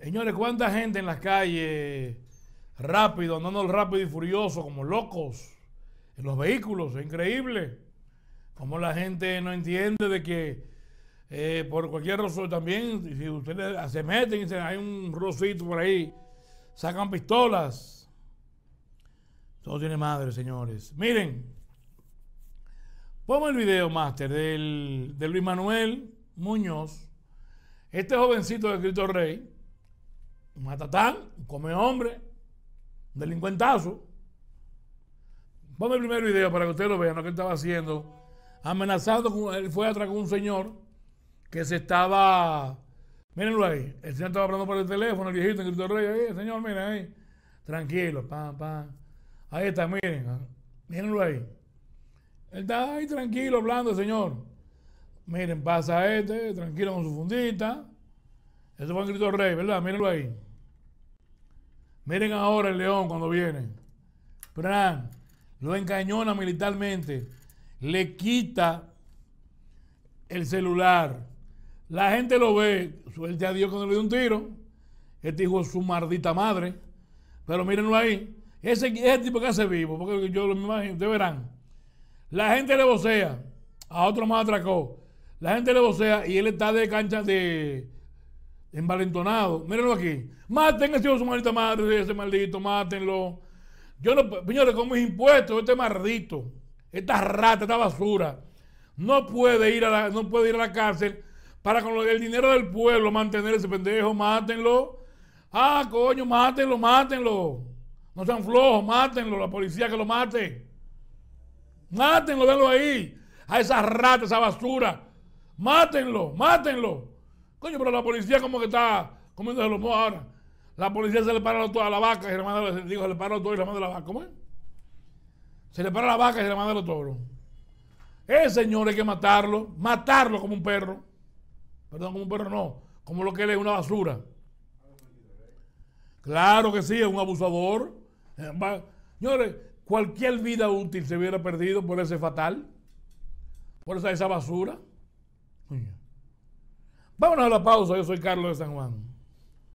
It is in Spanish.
Señores, ¿cuánta gente en las calles rápido, andando rápido y furioso como locos en los vehículos? Es increíble. Como la gente no entiende de que eh, por cualquier razón también, si ustedes se meten y dicen, hay un rosito por ahí, sacan pistolas. Todo tiene madre, señores. Miren, pongo el video, máster, de Luis Manuel Muñoz, este jovencito de Cristo Rey, un matatán, un come hombre, un delincuentazo. Ponme el primer video para que ustedes lo vean lo que él estaba haciendo. Amenazando, él fue atrás con un señor que se estaba. Mírenlo ahí. El señor estaba hablando por el teléfono, el viejito en Cristo Rey. Ahí, señor, miren ahí. Tranquilo, pam, pam. Ahí está, miren. Ah, mírenlo ahí. Él está ahí tranquilo hablando, señor. Miren, pasa este, tranquilo con su fundita. Eso fue en grito Rey, ¿verdad? Mírenlo ahí. Miren ahora el león cuando viene. Pran, lo encañona militarmente, le quita el celular. La gente lo ve, suerte a Dios cuando le dio un tiro. Este hijo es su maldita madre. Pero mírenlo ahí. Ese, el tipo que hace vivo, porque yo lo imagino, ustedes verán. La gente le vocea, a otro más atracó. La gente le bocea y él está de cancha de, envalentonado. Mírenlo aquí. Maten a su madre, ese maldito, mátenlo. Yo no, señores, con mis impuestos, este maldito, esta rata, esta basura, no puede ir a la, no puede ir a cárcel para con el dinero del pueblo mantener ese pendejo, mátenlo. Ah, coño, mátenlo, mátenlo. No sean flojos, mátenlo, la policía que lo mate. Mátenlo, denlo ahí. A esa rata, esa basura. Mátenlo, mátenlo. Coño, pero la policía como que está comiendo los mozos ahora. La policía se le para a la vaca y le manda, los, digo, se le para los y le manda la vaca. ¿Cómo es? Se le para la vaca y se le manda los toro. Ese eh, señor hay que matarlo, matarlo como un perro. Perdón, como un perro no, como lo que él es una basura. Claro que sí, es un abusador. Eh, señores, cualquier vida útil se hubiera perdido por ese fatal, por esa, esa basura. Vámonos a la pausa, yo soy Carlos de San Juan.